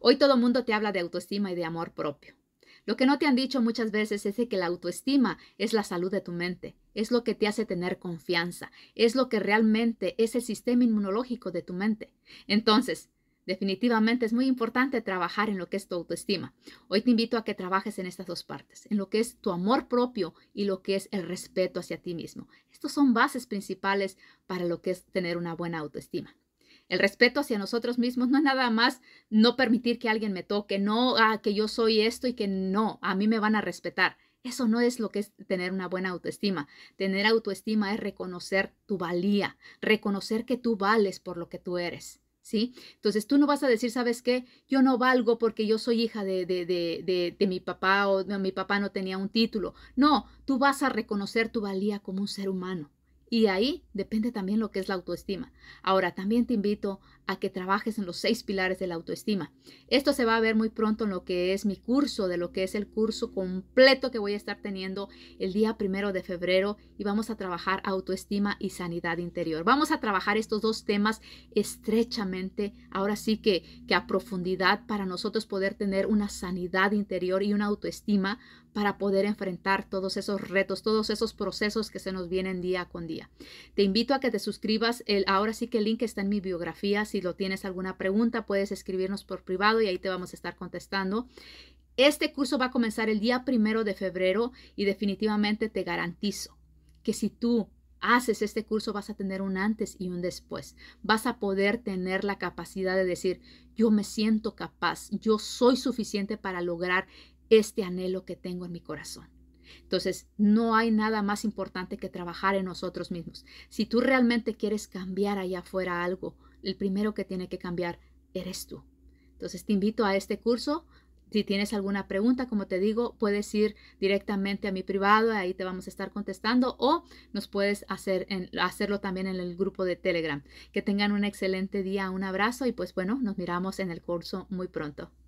Hoy todo el mundo te habla de autoestima y de amor propio. Lo que no te han dicho muchas veces es que la autoestima es la salud de tu mente, es lo que te hace tener confianza, es lo que realmente es el sistema inmunológico de tu mente. Entonces, definitivamente es muy importante trabajar en lo que es tu autoestima. Hoy te invito a que trabajes en estas dos partes, en lo que es tu amor propio y lo que es el respeto hacia ti mismo. Estos son bases principales para lo que es tener una buena autoestima. El respeto hacia nosotros mismos no es nada más no permitir que alguien me toque, no ah, que yo soy esto y que no, a mí me van a respetar. Eso no es lo que es tener una buena autoestima. Tener autoestima es reconocer tu valía, reconocer que tú vales por lo que tú eres. ¿Sí? Entonces tú no vas a decir, ¿sabes qué? Yo no valgo porque yo soy hija de, de, de, de mi papá o mi papá no tenía un título. No, tú vas a reconocer tu valía como un ser humano. Y ahí depende también lo que es la autoestima. Ahora, también te invito a que trabajes en los seis pilares de la autoestima. Esto se va a ver muy pronto en lo que es mi curso, de lo que es el curso completo que voy a estar teniendo el día primero de febrero y vamos a trabajar autoestima y sanidad interior. Vamos a trabajar estos dos temas estrechamente, ahora sí que, que a profundidad para nosotros poder tener una sanidad interior y una autoestima para poder enfrentar todos esos retos, todos esos procesos que se nos vienen día con día. Te invito a que te suscribas. El, ahora sí que el link está en mi biografía. Si lo tienes alguna pregunta, puedes escribirnos por privado y ahí te vamos a estar contestando. Este curso va a comenzar el día primero de febrero y definitivamente te garantizo que si tú haces este curso vas a tener un antes y un después. Vas a poder tener la capacidad de decir, yo me siento capaz, yo soy suficiente para lograr este anhelo que tengo en mi corazón. Entonces, no hay nada más importante que trabajar en nosotros mismos. Si tú realmente quieres cambiar allá afuera algo, el primero que tiene que cambiar eres tú. Entonces, te invito a este curso. Si tienes alguna pregunta, como te digo, puedes ir directamente a mi privado, ahí te vamos a estar contestando o nos puedes hacer hacerlo también en el grupo de Telegram. Que tengan un excelente día, un abrazo y pues bueno, nos miramos en el curso muy pronto.